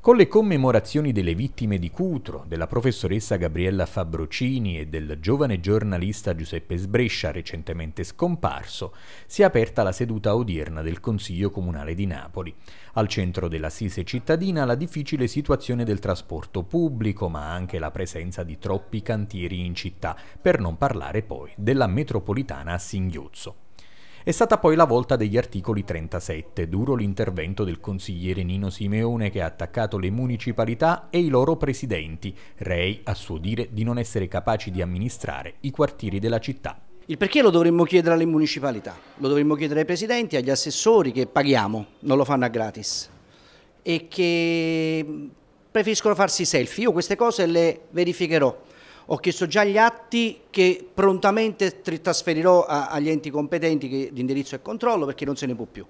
Con le commemorazioni delle vittime di Cutro, della professoressa Gabriella Fabrocini e del giovane giornalista Giuseppe Sbrescia recentemente scomparso, si è aperta la seduta odierna del Consiglio Comunale di Napoli. Al centro dell'assise cittadina la difficile situazione del trasporto pubblico, ma anche la presenza di troppi cantieri in città, per non parlare poi della metropolitana a singhiozzo. È stata poi la volta degli articoli 37, duro l'intervento del consigliere Nino Simeone che ha attaccato le municipalità e i loro presidenti, rei a suo dire di non essere capaci di amministrare i quartieri della città. Il perché lo dovremmo chiedere alle municipalità, lo dovremmo chiedere ai presidenti, agli assessori che paghiamo, non lo fanno a gratis e che preferiscono farsi selfie. Io queste cose le verificherò ho chiesto già gli atti che prontamente trasferirò a, agli enti competenti che, di indirizzo e controllo perché non se ne può più.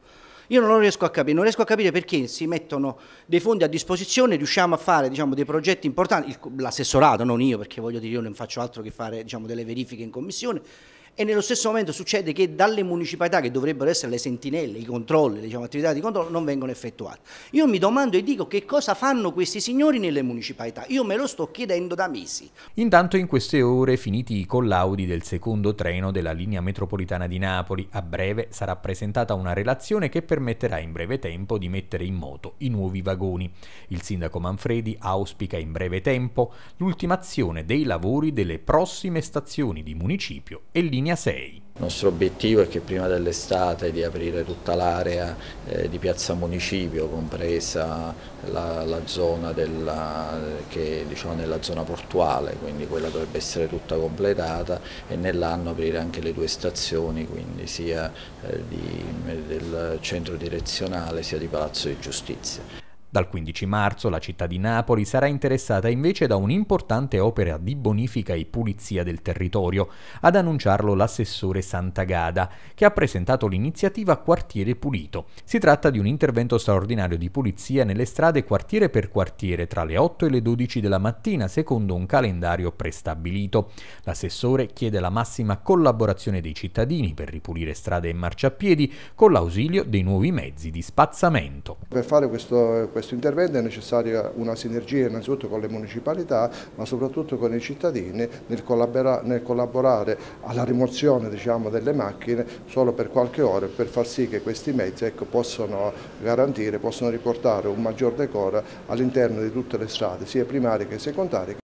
Io non riesco a capire, non riesco a capire perché si mettono dei fondi a disposizione, riusciamo a fare diciamo, dei progetti importanti, l'assessorato, non io perché voglio dire io non faccio altro che fare diciamo, delle verifiche in commissione, e nello stesso momento succede che dalle municipalità che dovrebbero essere le sentinelle, i controlli, le diciamo, attività di controllo non vengono effettuate. Io mi domando e dico che cosa fanno questi signori nelle municipalità, io me lo sto chiedendo da mesi. Intanto in queste ore finiti i collaudi del secondo treno della linea metropolitana di Napoli, a breve sarà presentata una relazione che permetterà in breve tempo di mettere in moto i nuovi vagoni. Il sindaco Manfredi auspica in breve tempo l'ultimazione dei lavori delle prossime stazioni di municipio e linee linea 6. Il nostro obiettivo è che prima dell'estate di aprire tutta l'area eh, di Piazza Municipio, compresa la, la zona della, che diciamo nella zona portuale, quindi quella dovrebbe essere tutta completata e nell'anno aprire anche le due stazioni, quindi sia eh, di, del centro direzionale sia di Palazzo di Giustizia. Dal 15 marzo la città di Napoli sarà interessata invece da un'importante opera di bonifica e pulizia del territorio, ad annunciarlo l'assessore Santagada, che ha presentato l'iniziativa Quartiere Pulito. Si tratta di un intervento straordinario di pulizia nelle strade quartiere per quartiere tra le 8 e le 12 della mattina secondo un calendario prestabilito. L'assessore chiede la massima collaborazione dei cittadini per ripulire strade e marciapiedi con l'ausilio dei nuovi mezzi di spazzamento per fare questo, questo, intervento è necessaria una sinergia innanzitutto con le municipalità ma soprattutto con i cittadini nel, collabora, nel collaborare alla rimozione diciamo, delle macchine solo per qualche ora per far sì che questi mezzi ecco, possano garantire, possano riportare un maggior decoro all'interno di tutte le strade sia primarie che secondarie.